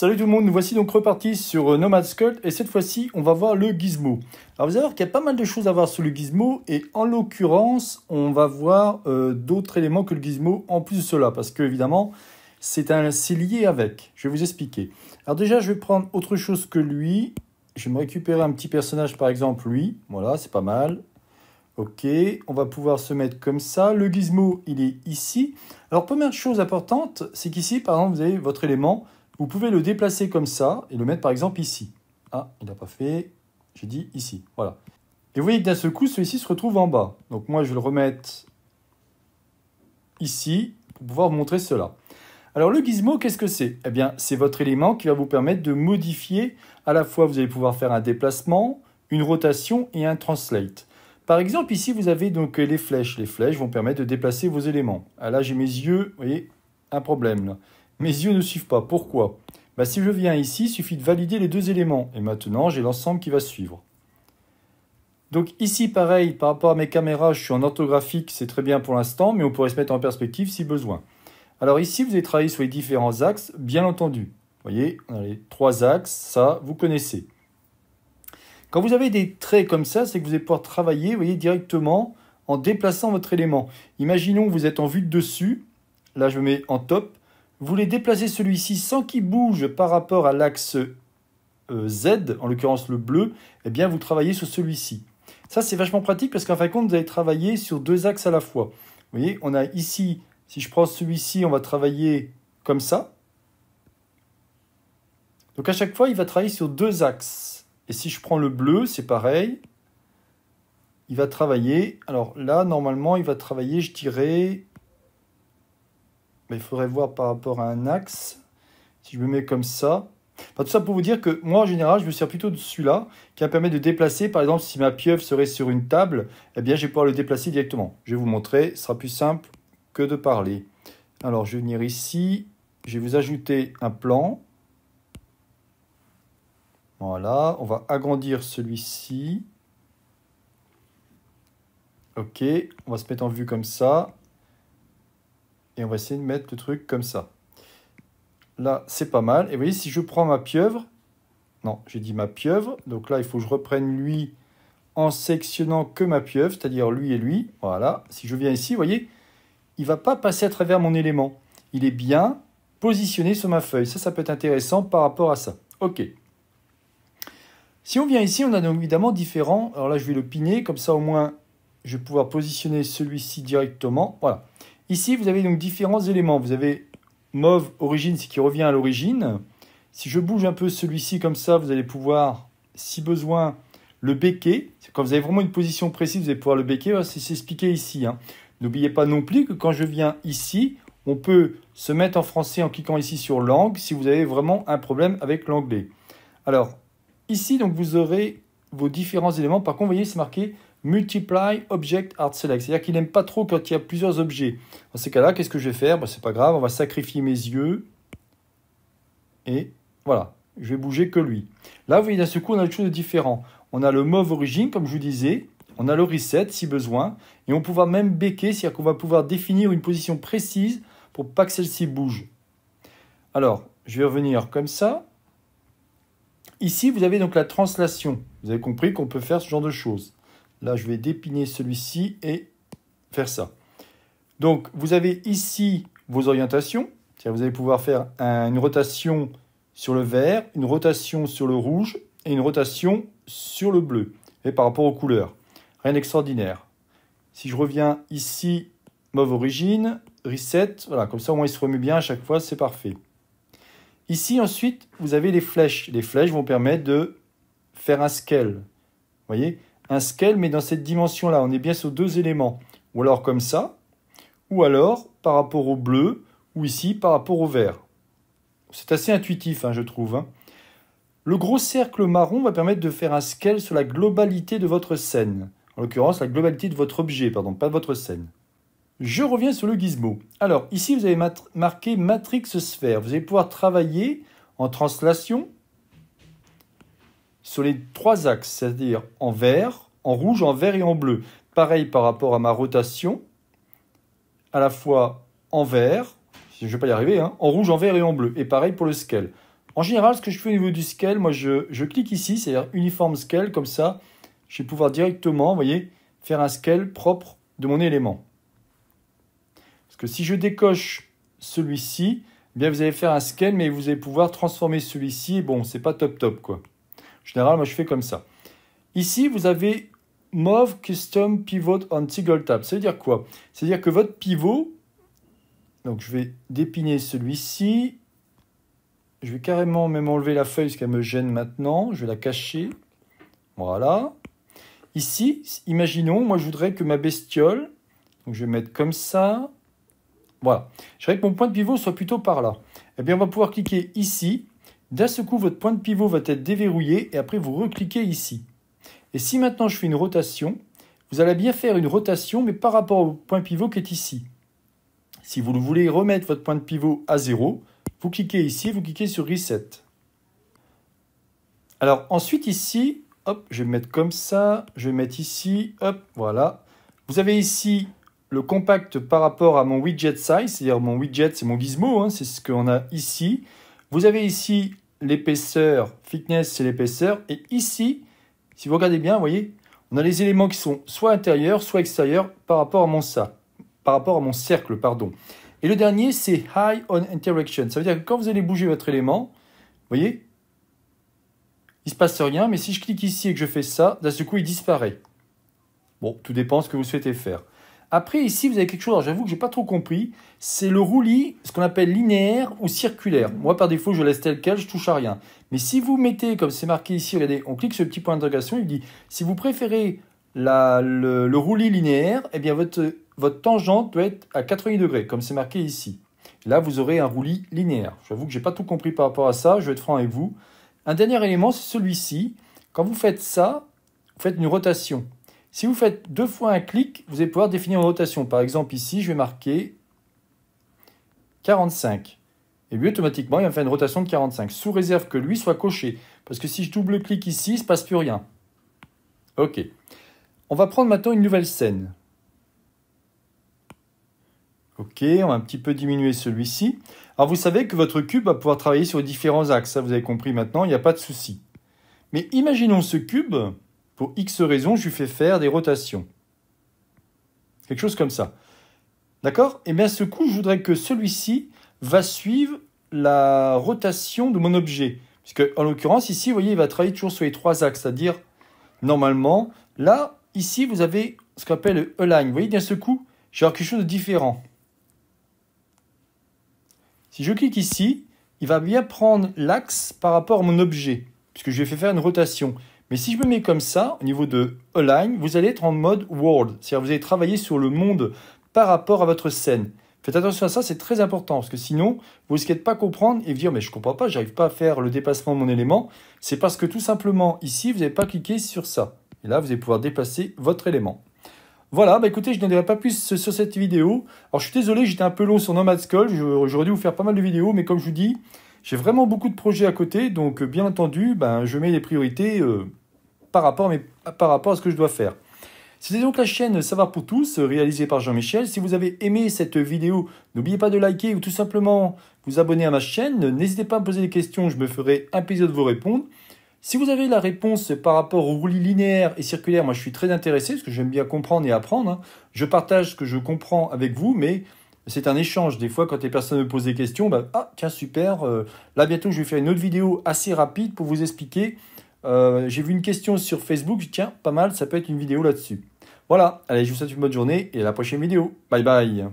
Salut tout le monde, nous voici donc repartis sur euh, Nomad Skull et cette fois-ci on va voir le gizmo. Alors vous allez voir qu'il y a pas mal de choses à voir sur le gizmo et en l'occurrence on va voir euh, d'autres éléments que le gizmo en plus de cela parce que évidemment c'est lié avec, je vais vous expliquer. Alors déjà je vais prendre autre chose que lui, je vais me récupérer un petit personnage par exemple lui, voilà c'est pas mal. Ok, on va pouvoir se mettre comme ça. Le gizmo, il est ici. Alors, première chose importante, c'est qu'ici, par exemple, vous avez votre élément. Vous pouvez le déplacer comme ça et le mettre par exemple ici. Ah, il n'a pas fait, j'ai dit ici, voilà. Et vous voyez que d'un seul coup, celui-ci se retrouve en bas. Donc moi, je vais le remettre ici pour pouvoir vous montrer cela. Alors le gizmo, qu'est-ce que c'est Eh bien, c'est votre élément qui va vous permettre de modifier. À la fois, vous allez pouvoir faire un déplacement, une rotation et un translate. Par exemple, ici, vous avez donc euh, les flèches. Les flèches vont permettre de déplacer vos éléments. Ah, là, j'ai mes yeux, vous voyez, un problème. Là. Mes yeux ne suivent pas. Pourquoi bah, Si je viens ici, il suffit de valider les deux éléments. Et maintenant, j'ai l'ensemble qui va suivre. Donc ici, pareil, par rapport à mes caméras, je suis en orthographique, c'est très bien pour l'instant, mais on pourrait se mettre en perspective si besoin. Alors ici, vous avez travaillé sur les différents axes, bien entendu. Vous voyez, on a les trois axes, ça, vous connaissez. Quand vous avez des traits comme ça, c'est que vous allez pouvoir travailler, voyez, directement en déplaçant votre élément. Imaginons que vous êtes en vue de dessus. Là, je me mets en top. Vous voulez déplacer celui-ci sans qu'il bouge par rapport à l'axe euh, Z, en l'occurrence le bleu, et eh bien vous travaillez sur celui-ci. Ça c'est vachement pratique parce qu'en fin de compte vous allez travailler sur deux axes à la fois. Vous voyez, on a ici, si je prends celui-ci, on va travailler comme ça. Donc à chaque fois, il va travailler sur deux axes. Et si je prends le bleu, c'est pareil. Il va travailler. Alors là, normalement, il va travailler, je dirais, mais il faudrait voir par rapport à un axe. Si je me mets comme ça, tout ça pour vous dire que moi, en général, je me sers plutôt de celui-là, qui me permet de déplacer. Par exemple, si ma pieuvre serait sur une table, eh bien, je vais pouvoir le déplacer directement. Je vais vous montrer, ce sera plus simple que de parler. Alors, je vais venir ici, je vais vous ajouter un plan. Voilà, on va agrandir celui-ci. Ok, on va se mettre en vue comme ça. Et on va essayer de mettre le truc comme ça. Là, c'est pas mal. Et vous voyez, si je prends ma pieuvre, non, j'ai dit ma pieuvre. Donc là, il faut que je reprenne lui en sectionnant que ma pieuvre, c'est-à-dire lui et lui. Voilà. Si je viens ici, vous voyez, il ne va pas passer à travers mon élément. Il est bien positionné sur ma feuille. Ça, ça peut être intéressant par rapport à ça. OK. Si on vient ici, on a évidemment différents. Alors là, je vais le piner. Comme ça, au moins, je vais pouvoir positionner celui-ci directement. Voilà. Ici, vous avez donc différents éléments. Vous avez mauve origine, ce qui revient à l'origine. Si je bouge un peu celui-ci comme ça, vous allez pouvoir, si besoin, le béquer. Quand vous avez vraiment une position précise, vous allez pouvoir le béquer. C'est expliqué ici. Hein. N'oubliez pas non plus que quand je viens ici, on peut se mettre en français en cliquant ici sur langue si vous avez vraiment un problème avec l'anglais. Alors, ici, donc, vous aurez vos différents éléments. Par contre, vous voyez, c'est marqué multiply object art select. C'est-à-dire qu'il n'aime pas trop quand il y a plusieurs objets. Dans ces cas-là, qu'est-ce que je vais faire ben, C'est pas grave, on va sacrifier mes yeux. Et voilà, je vais bouger que lui. Là, vous voyez, d'un seul coup, on a quelque chose de différent. On a le move origin comme je vous disais. On a le reset, si besoin. Et on pourra même béquer, c'est-à-dire qu'on va pouvoir définir une position précise pour pas que celle-ci bouge. Alors, je vais revenir comme ça. Ici, vous avez donc la translation. Vous avez compris qu'on peut faire ce genre de choses. Là, je vais dépiner celui-ci et faire ça. Donc, vous avez ici vos orientations. Vous allez pouvoir faire une rotation sur le vert, une rotation sur le rouge et une rotation sur le bleu. Et par rapport aux couleurs, rien d'extraordinaire. Si je reviens ici, mauve origine, reset, voilà, comme ça au moins il se remet bien à chaque fois, c'est parfait. Ici ensuite, vous avez les flèches. Les flèches vont permettre de faire un scale. Vous voyez un scale, mais dans cette dimension-là. On est bien sur deux éléments. Ou alors comme ça, ou alors par rapport au bleu, ou ici par rapport au vert. C'est assez intuitif, hein, je trouve. Hein. Le gros cercle marron va permettre de faire un scale sur la globalité de votre scène. En l'occurrence, la globalité de votre objet, pardon, pas de votre scène. Je reviens sur le gizmo. Alors, ici, vous avez marqué matrix sphère. Vous allez pouvoir travailler en translation, sur les trois axes, c'est-à-dire en vert, en rouge, en vert et en bleu. Pareil par rapport à ma rotation, à la fois en vert, je ne vais pas y arriver, hein, en rouge, en vert et en bleu. Et pareil pour le scale. En général, ce que je fais au niveau du scale, moi je, clique ici, c'est-à-dire uniforme scale, comme ça je vais pouvoir directement, vous voyez, faire un scale propre de mon élément. Parce que si je décoche celui-ci, eh bien vous allez faire un scale, mais vous allez pouvoir transformer celui-ci. Bon, c'est pas top top quoi. Généralement, moi, je fais comme ça. Ici, vous avez Move Custom Pivot on Single Tab. Ça veut dire quoi C'est-à-dire que votre pivot, donc je vais dépiner celui-ci. Je vais carrément même enlever la feuille, ce qu'elle me gêne maintenant. Je vais la cacher. Voilà. Ici, imaginons, moi je voudrais que ma bestiole, donc je vais mettre comme ça. Voilà. Je voudrais que mon point de pivot soit plutôt par là. Eh bien, on va pouvoir cliquer ici d'un seul coup, votre point de pivot va être déverrouillé et après vous recliquez ici. Et si maintenant je fais une rotation, vous allez bien faire une rotation mais par rapport au point pivot qui est ici. Si vous voulez remettre votre point de pivot à zéro, vous cliquez ici, vous cliquez sur Reset. Alors ensuite ici, hop, je vais mettre comme ça, je vais mettre ici, hop, voilà. Vous avez ici le compact par rapport à mon widget size, c'est-à-dire mon widget, c'est mon gizmo, hein, c'est ce qu'on a ici. Vous avez ici l'épaisseur, fitness c'est l'épaisseur, et ici, si vous regardez bien, vous voyez, on a les éléments qui sont soit intérieurs, soit extérieurs par rapport à mon par rapport à mon cercle, pardon. Et le dernier, c'est high on interaction. Ça veut dire que quand vous allez bouger votre élément, vous voyez, il ne se passe rien, mais si je clique ici et que je fais ça, d'un seul coup, il disparaît. Bon, tout dépend de ce que vous souhaitez faire. Après, ici, vous avez quelque chose, j'avoue que je n'ai pas trop compris. C'est le roulis, ce qu'on appelle linéaire ou circulaire. Moi, par défaut, je laisse tel quel, je touche à rien. Mais si vous mettez, comme c'est marqué ici, regardez, on clique sur le petit point d'interrogation, il dit, si vous préférez le, roulis linéaire, eh bien, votre, tangente doit être à 80 degrés, comme c'est marqué ici. Là, vous aurez un roulis linéaire. J'avoue que je n'ai pas tout compris par rapport à ça, je vais être franc avec vous. Un dernier élément, c'est celui-ci. Quand vous faites ça, vous faites une rotation. Si vous faites deux fois un clic, vous allez pouvoir définir une rotation. Par exemple, ici, je vais marquer 45. Et lui, automatiquement, il va faire une rotation de 45, sous réserve que lui soit coché. Parce que si je double-clique ici, il ne se passe plus rien. OK. On va prendre maintenant une nouvelle scène. OK, on va un petit peu diminuer celui-ci. Alors, vous savez que votre cube va pouvoir travailler sur différents axes. Ça, vous avez compris maintenant, il n'y a pas de souci. Mais imaginons ce cube pour X raisons, je lui fais faire des rotations. Quelque chose comme ça. D'accord Et eh bien à ce coup, je voudrais que celui-ci va suivre la rotation de mon objet. Puisque, en l'occurrence, ici, vous voyez, il va travailler toujours sur les trois axes, c'est-à-dire, normalement, là, ici, vous avez ce qu'on appelle le align. line Vous voyez, bien ce coup, j'ai quelque chose de différent. Si je clique ici, il va bien prendre l'axe par rapport à mon objet, puisque je lui ai fait faire une rotation. Mais si je me mets comme ça, au niveau de Align, vous allez être en mode World. C'est-à-dire vous allez travailler sur le monde par rapport à votre scène. Faites attention à ça, c'est très important, parce que sinon, vous risquez de pas comprendre et vous dire, mais je comprends pas, j'arrive pas à faire le déplacement de mon élément. C'est parce que tout simplement, ici, vous n'avez pas cliqué sur ça. Et là, vous allez pouvoir déplacer votre élément. Voilà, bah écoutez, je n'en dirai pas plus sur cette vidéo. Alors, je suis désolé, j'étais un peu long sur Nomad School. J'aurais dû vous faire pas mal de vidéos, mais comme je vous dis, j'ai vraiment beaucoup de projets à côté. Donc, bien entendu, ben, je mets les priorités euh, par rapport, mais, par rapport à ce que je dois faire. C'était donc la chaîne Savoir pour tous, réalisée par Jean-Michel. Si vous avez aimé cette vidéo, n'oubliez pas de liker ou tout simplement vous abonner à ma chaîne. N'hésitez pas à me poser des questions, je me ferai un plaisir de vous répondre. Si vous avez la réponse par rapport aux roulis linéaire et circulaire, moi je suis très intéressé parce que j'aime bien comprendre et apprendre. Hein. Je partage ce que je comprends avec vous, mais c'est un échange. Des fois, quand les personnes me posent des questions, ben, ah tiens, super, euh, là bientôt je vais faire une autre vidéo assez rapide pour vous expliquer euh, j'ai vu une question sur Facebook, tiens, pas mal, ça peut être une vidéo là-dessus. Voilà, allez, je vous souhaite une bonne journée et à la prochaine vidéo. Bye bye